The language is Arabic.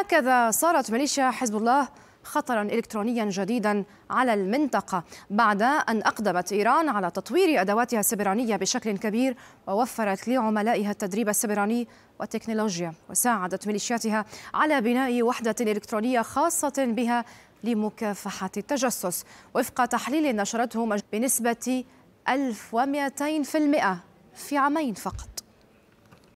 هكذا صارت ميليشيا حزب الله خطرا الكترونيا جديدا على المنطقه بعد ان اقدمت ايران على تطوير ادواتها السبرانيه بشكل كبير ووفرت لعملائها التدريب السبراني والتكنولوجيا وساعدت ميليشياتها على بناء وحده الكترونيه خاصه بها لمكافحه التجسس وفق تحليل نشرته بنسبه 1200% في عامين فقط